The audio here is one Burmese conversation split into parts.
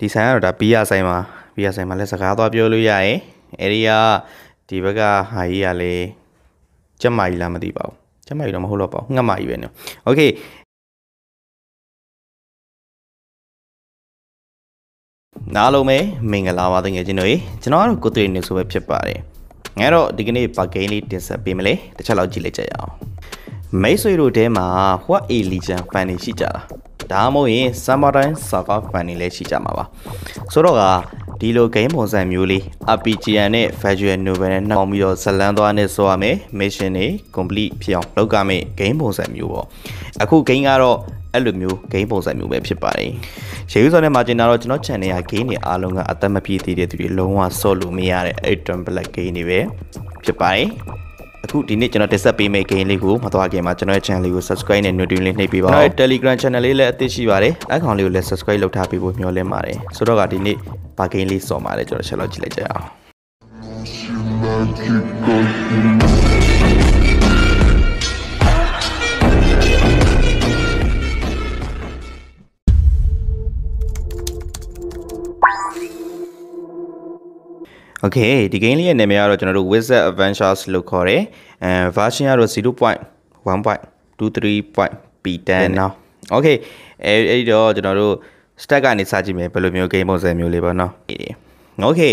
ဒီဆိုင်ကတော့ဒါဘီယာဆိုင်မှာဘီယာဆိုင်မှာလည်းစကားသွားပြောလို့ရရင်အဲဒီကဒီဘက်ကဟာကြီးကလည်းကျမကြီးလားမသိပါဘူးကျမကြီးတော့မဟုတ်တော့ပါဘူးငှက်မကြီးပဲနော်โอเคနားလုံးပဲမင်္ဂလာပါတကယ်ကျွန်တော်ရေကျွန်တော်ကတော့ကိုသွေးနေဆိုပဲဖြစ်ပါတယ်ငါတော့ဒီကနေ့ဘာဂိမ်းလေးတင်ဆက်ပေးမလဲတစ်ချက်လောက်ကြည့်လိုက်ကြရအောင်မိတ်ဆွေတို့တဲမှာ what alien fan တွေရှိကြလားဒါမှမဟုတ်ရင် summer time soccer fan တွေလည်းရှိကြမှာပါဆိုတော့ကဒီလို game ပုံစံမျိုးလေး RPGN နဲ့ visual novel နဲ့နှောင်းပြီးတော့ဇလန်းသွားနဲ့ဆိုရမယ် mission တွေ complete ဖြစ်အောင်လုပ်ကြမယ် game ပုံစံမျိုးပေါ့အခု game ကတော့အဲ့လိုမျိုး game ပုံစံမျိုးပဲဖြစ်ပါတယ်ရေဦးစောနဲ့မာဂျင်နာတော့ကျွန်တော် channel ရ game တွေအားလုံးကအသက်မပြည့်သေးတဲ့သူတွေလုံးဝဆော့လို့မရတဲ့8 black game တွေပဲဖြစ်ပါတယ်အခုဒီနေ့ကျွန်တော်တင်ဆက်ပေးမယ့် game လေးကိုမသွားခင်မှာကျွန်တော်ရဲ့ channel လေးကို subscribe နဲ့ notification လေးနှိပ်ပေးပါဦးကျွန်တော်ရဲ့ Telegram channel လေးလည်းအသစ်ရှိပါတယ်အကောင့်လေးကိုလည်း subscribe လုပ်ထားပေးဖို့မျှော်လင့်ပါတယ်ဆိုတော့ကဒီနေ့ဘာ game လေးစော်မှာလဲကျွန်တော်ချက်လောက်ကြည့်လိုက်ကြအောင် Okay ဒီ game လေးရဲ့နာမည်ကတော့ကျွန်တော်တို့ Wizard Adventures လို့ခေါ်တယ်အဲ version ကတော့ 0.1.23.p တန်းနော် Okay အဲအဲ့တော့ကျွန်တော်တို့ stack ကနေစကြည့်မယ်ဘယ်လိုမျိုး game ပုံစံမျိုးလေးပေါ့နော် Okay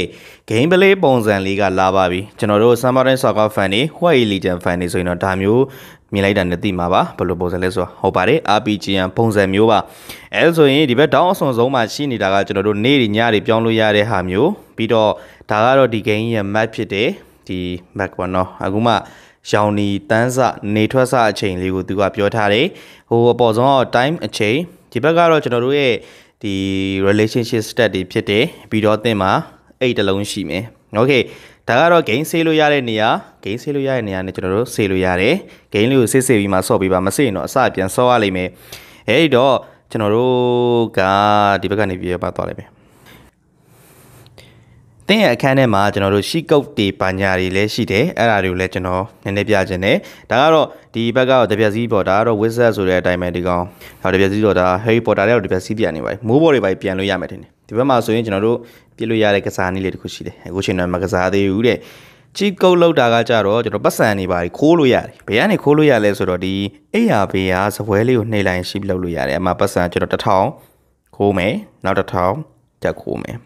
game play ပုံစံလေးကလာပါပြီကျွန်တော်တို့ Submarine Soccer fan တွေ White Legion fan တွေဆိုရင်တော့ဒါမျိုးမြင်လိုက်တာနဲ့သိမှာပါဘယ်လိုပုံစံလဲဆိုတာဟုတ်ပါတယ် RPG ရန်ပုံစံမျိုးပါအဲဆိုရင်ဒီဘက် down အစွန်ဆုံးမှာရှိနေတာကကျွန်တော်တို့နေ့တွေညတွေပြောင်းလို့ရတဲ့ဟာမျိုးပြီးတော့ဒါကတော့ဒီ game ရဲ့ map ဖြစ်တယ်ဒီ map ပေါ့နော်အခုမှရောင်နီတန်းစနေထွက်စအချိန်လေးကိုသူကပြောထားတယ်ဟိုအပေါ်ဆုံးက time အချိန်ဒီဘက်ကတော့ကျွန်တော်တို့ရဲ့ဒီ relationship stat တွေဖြစ်တယ်ပြီးတော့အသင်မှာ8တလုံးရှိမယ်โอเคဒါကတော့ gain ဆေးလို့ရတဲ့နေရာ gain ဆေးလို့ရတဲ့နေရာနဲ့ကျွန်တော်တို့ဆေးလို့ရတယ် gain လေးကိုဆေးဆေးပြီးမှဆော့ပေးပါမဆေးရင်တော့အစပြန်ဆော့ရလိမ့်မယ်အဲဒီတော့ကျွန်တော်တို့ကဒီဘက်ကနေပြေးပါသွားလိမ့်မယ်သင်ရဲ့အခန်းထဲမှာကျွန်တော်တို့ရှိကုတ်တေပညာတွေလည်းရှိတယ်အဲ့ဒါတွေကိုလည်းကျွန်တော်နည်းနည်းပြခြင်းတယ်ဒါကတော့ဒီဘက်ကတော့တပြက်စီးပေါ်ဒါကတော့ wizard ဆိုတဲ့အတိုင်းပဲဒီကောင်ဒါတပြက်စီးပေါ်ဒါ Harry Potter တဲ့တပြက်စီးပြန်နေပါတယ်မိုးဘော်တွေပဲပြန်လို့ရမယ်ထင်တယ်ဒီဘက်မှာဆိုရင်ကျွန်တော်တို့ပြစ်လို့ရတဲ့ကစားနည်းလေးတစ်ခုရှိတယ်အခုချိန်တော့မကစားသေးဘူးတဲ့ជីကုတ်လောက်တာကကြတော့ကျွန်တော်ပတ်စံနေပါခိုးလို့ရတယ်ဘယ်ကနေခိုးလို့ရလဲဆိုတော့ဒီအိယာဘေးကစပွဲလေးကိုနှိမ့်လိုက်ရှိပြလောက်လို့ရတယ်အမှပတ်စံကျွန်တော်1000ခိုးမယ်နောက်1000တက်ခိုးမယ်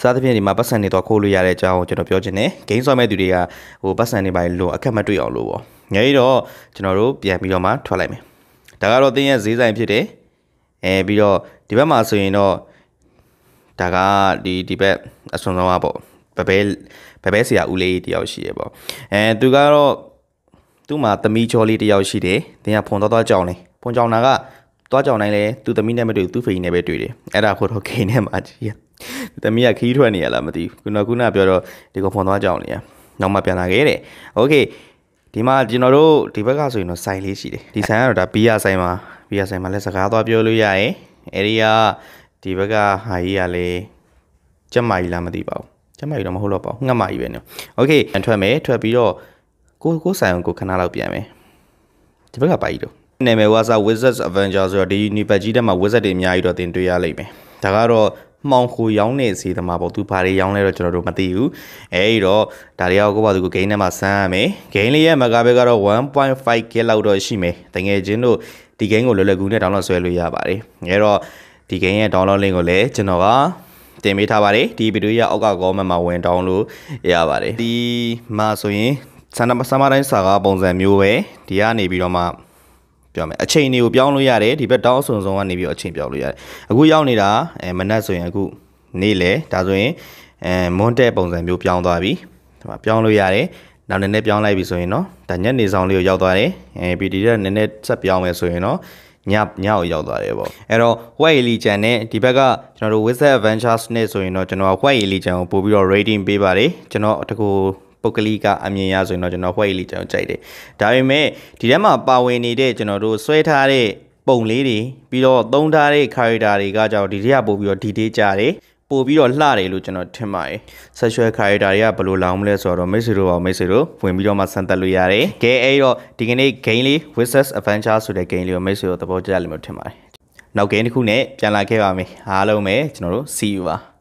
စသဖြင့်ဒီမှာပတ်စံတွေတော့ခိုးလို့ရတဲ့အကြောင်းကျွန်တော်ပြောချင်တယ်ဂိမ်းဆော့မဲ့သူတွေကဟိုပတ်စံတွေပိုင်းလို့အခက်မတွေ့အောင်လို့ပေါ့ငယ်တော့ကျွန်တော်တို့ပြန်ပြီးတော့မှထွက်လိုက်မယ်ဒါကတော့တင်းရဲ့ဈေးဆိုင်ဖြစ်တယ်အဲပြီးတော့ဒီဘက်မှာဆိုရင်တော့ဒါကဒီဒီဘက်အစွန်ဆုံးကပေါ့ဘဘဲဘဘဲဆရာဦးလေးတယောက်ရှိရပေါ့အဲသူကတော့သူ့မှာသမီးချောလေးတယောက်ရှိတယ်တင်းကဖွန်တော့တော့ကြောင်လေးဖွန်ကြောင်တာကသွားကြောင်တိုင်းလဲသူသမီးနဲ့မတွေ့သူ့ဖေကြီးနဲ့ပဲတွေ့တယ်အဲ့ဒါကိုတော့ဂိမ်းထဲမှာကြီးရသမီးကခီးထွက်နေရလားမသိဘူးကျွန်တော်ခုနပြောတော့ဒီကောင်ဖွန်သွားကြောင်နေရနောက်မှပြန်လာခဲ့တဲ့โอเคဒီမှာကျွန်တော်တို့ဒီဘက်ကဆိုရင်တော့ဆိုင်လေးရှိတယ်ဒီဆိုင်ကတော့ဒါဘီယာဆိုင်မှာဘီယာဆိုင်မှာလည်းစကားသွားပြောလို့ရရင်အဲဒီကဒီဘက်ကဟာကြီးကလည်းကျမကြီးလားမသိပါဘူးကျမကြီးတော့မဟုတ်တော့ပါဘူးငှက်မကြီးပဲနော်โอเคထွက်မယ်ထွက်ပြီးတော့ကိုကိုဆိုင်ကိုခဏလောက်ပြန်မယ်ဒီဘက်ကပါကြီးတော့နာမည်ဝါစာ Wizards Avenger ဆိုတော့ဒီ new patch ကြီးတက်မှာ wizard တွေအများကြီးတော့တင်တွေ့ရလိမ့်မယ်ဒါကတော့မှောင်ခိုရောင်းတဲ့ဈေးသမားပေါ့သူဘာတွေရောင်းလဲတော့ကျွန်တော်တို့မသိဘူးအဲဒီတော့ဒါတွေကကိုပါသူကိုဂိမ်းထဲမှာစမ်းရမယ်ဂိမ်းလေးရဲ့မဂါဘက်ကတော့1.5 GB လောက်တော့ရှိမယ်တကယ်ချင်းတို့ဒီဂိမ်းကိုလွယ်လွယ်ကူနဲ့ download ဆွဲလို့ရပါတယ်အဲတော့ဒီဂိမ်းရဲ့ download link ကိုလည်းကျွန်တော်ကတင်ပေးထားပါတယ်ဒီဗီဒီယိုရဲ့အောက်က comment မှာဝင် download လို့ရပါတယ်ဒီမှာဆိုရင်ဆန္ဒဆမတိုင်းစာကပုံစံမျိုးပဲဒီကနေပြီးတော့မှပြောမယ်အချိန်တွေကိုပြောင်းလို့ရတယ်ဒီဘက်တောင်းအဆုံဆုံးကနေပြီးအချိန်ပြောင်းလို့ရတယ်အခုရောက်နေတာအဲမနက်ဆိုရင်အခုနေ့လေဒါဆိုရင်အဲမွန်းတဲ့ပုံစံမျိုးပြောင်းသွားပြီဒီမှာပြောင်းလို့ရတယ်နောက်နည်းနည်းပြောင်းလိုက်ပြီဆိုရင်တော့ဒါညနေဆောင်လေးကိုရောက်သွားတယ်အဲပီတီတက်နည်းနည်းဆက်ပြောင်းမယ်ဆိုရင်တော့ညညကိုရောက်သွားတယ်ပေါ့အဲ့တော့ white legion နဲ့ဒီဘက်ကကျွန်တော်တို့ wizard adventures နဲ့ဆိုရင်တော့ကျွန်တော် white legion ကိုပို့ပြီးတော့ rating ပေးပါတယ်ကျွန်တော်တကူပုဂ္ဂလိကအမြင်ရဆိုရင်တော့ကျွန်တော်ဖွဲ့ရေးလေးကျွန်တော်ကြိုက်တယ်ဒါပေမဲ့ဒီထဲမှာပါဝင်နေတဲ့ကျွန်တော်တို့ဆွဲထားတဲ့ပုံလေးတွေပြီးတော့သုံးထားတဲ့ character တွေကကြောင့်ဒီထဲကပို့ပြီးတော့ detail ကြတယ်ပို့ပြီးတော့လှတယ်လို့ကျွန်တော်ထင်ပါတယ် sexual character တွေကဘယ်လိုလောင်းမလဲဆိုတော့မိတ်ဆွေတို့ပါမိတ်ဆွေတို့ဝင်ပြီးတော့မှစမ်းသပ်လို့ရတယ်။ကဲအဲ့တော့ဒီကနေ့ game လေး Wizards Adventure ဆိုတဲ့ game လေးကိုမိတ်ဆွေတို့သဘောကျလိမ့်မယ်ထင်ပါတယ်။နောက် game တစ်ခုနဲ့ပြန်လာခဲ့ပါမယ်။အားလုံးပဲကျွန်တော်တို့ see you ပါ။